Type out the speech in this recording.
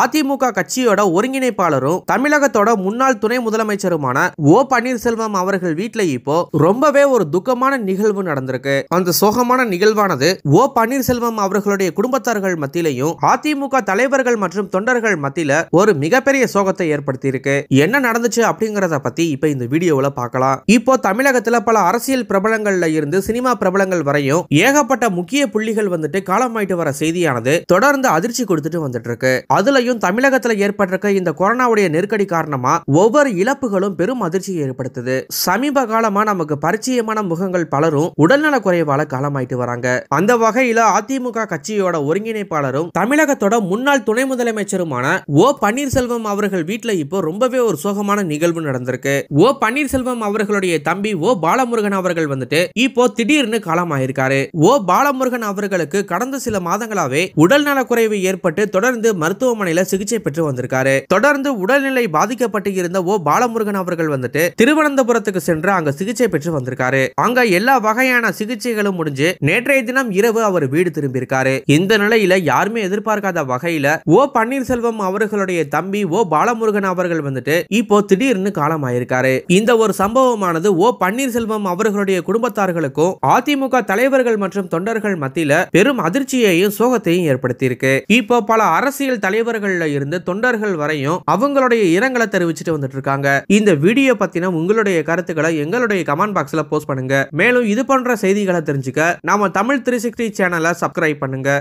அதிமுக கட்சியோட ஒருங்கிணைப்பாளரும் தமிழகத்தோட முன்னாள் துணை முதலமைச்சருமான ஓ பன்னீர்செல்வம் அவர்கள் வீட்டுல இப்போ ரொம்பவே ஒரு துக்கமான நிகழ்வு நடந்திருக்கு அந்த சோகமான நிகழ்வானது ஓ பன்னீர்செல்வம் அவர்களுடைய குடும்பத்தார்கள் மத்தியிலையும் அதிமுக தலைவர்கள் மற்றும் தொண்டர்கள் மத்தியில ஒரு மிகப்பெரிய சோகத்தை ஏற்படுத்தி இருக்கு என்ன நடந்துச்சு அப்படிங்கறத பத்தி இப்ப இந்த வீடியோவில் பார்க்கலாம் இப்போ தமிழகத்துல பல அரசியல் பிரபலங்கள்ல இருந்து சினிமா பிரபலங்கள் வரையும் ஏகப்பட்ட முக்கிய புள்ளிகள் வந்துட்டு காலமாயிட்டு வர செய்தியானது தொடர்ந்து அதிர்ச்சி கொடுத்துட்டு வந்துட்டு இருக்கு அதுல இதுவரையும் தமிழகத்துல ஏற்பட்டிருக்க இந்த கொரோனாவுடைய நெருக்கடி காரணமா ஒவ்வொரு இழப்புகளும் பெரும் அதிர்ச்சியை ஏற்படுத்துது சமீப காலமா நமக்கு பரிச்சயமான முகங்கள் பலரும் உடல்நல குறைவால காலமாயிட்டு வராங்க அந்த வகையில அதிமுக கட்சியோட ஒருங்கிணைப்பாளரும் தமிழகத்தோட முன்னாள் துணை முதலமைச்சருமான ஓ பன்னீர்செல்வம் அவர்கள் வீட்டுல இப்போ ரொம்பவே ஒரு சோகமான நிகழ்வு நடந்திருக்கு ஓ பன்னீர்செல்வம் அவர்களுடைய தம்பி ஓ பாலமுருகன் அவர்கள் வந்துட்டு இப்போ திடீர்னு காலமாயிருக்காரு ஓ பாலமுருகன் அவர்களுக்கு கடந்த சில மாதங்களாவே குறைவு ஏற்பட்டு தொடர்ந்து மருத்துவமனை மருத்துவமனையில சிகிச்சை பெற்று வந்திருக்காரு தொடர்ந்து உடல்நிலை பாதிக்கப்பட்டு இருந்த ஓ பாலமுருகன் அவர்கள் வந்துட்டு திருவனந்தபுரத்துக்கு சென்று அங்க சிகிச்சை பெற்று வந்திருக்காரு அங்க எல்லா வகையான சிகிச்சைகளும் முடிஞ்சு நேற்றைய தினம் இரவு அவர் வீடு திரும்பியிருக்காரு இந்த நிலையில யாருமே எதிர்பார்க்காத வகையில ஓ பன்னீர்செல்வம் அவர்களுடைய தம்பி ஓ பாலமுருகன் அவர்கள் வந்துட்டு இப்போ திடீர்னு காலமாயிருக்காரு இந்த ஒரு சம்பவமானது ஓ பன்னீர்செல்வம் அவர்களுடைய குடும்பத்தார்களுக்கும் அதிமுக தலைவர்கள் மற்றும் தொண்டர்கள் மத்தியில பெரும் அதிர்ச்சியையும் சோகத்தையும் ஏற்படுத்தி இருக்கு இப்போ பல அரசியல் தலைவர் தலைவர்கள் இருந்து தொண்டர்கள் வரையும் அவங்களுடைய இரங்கலை தெரிவிச்சுட்டு வந்துட்டு இருக்காங்க இந்த வீடியோ பத்தின உங்களுடைய கருத்துக்களை எங்களுடைய கமெண்ட் பாக்ஸ்ல போஸ்ட் பண்ணுங்க மேலும் இது போன்ற செய்திகளை தெரிஞ்சுக்க நாம தமிழ் த்ரீ சிக்ஸ்டி சேனலை சப்ஸ்கிரைப் பண்ணுங்க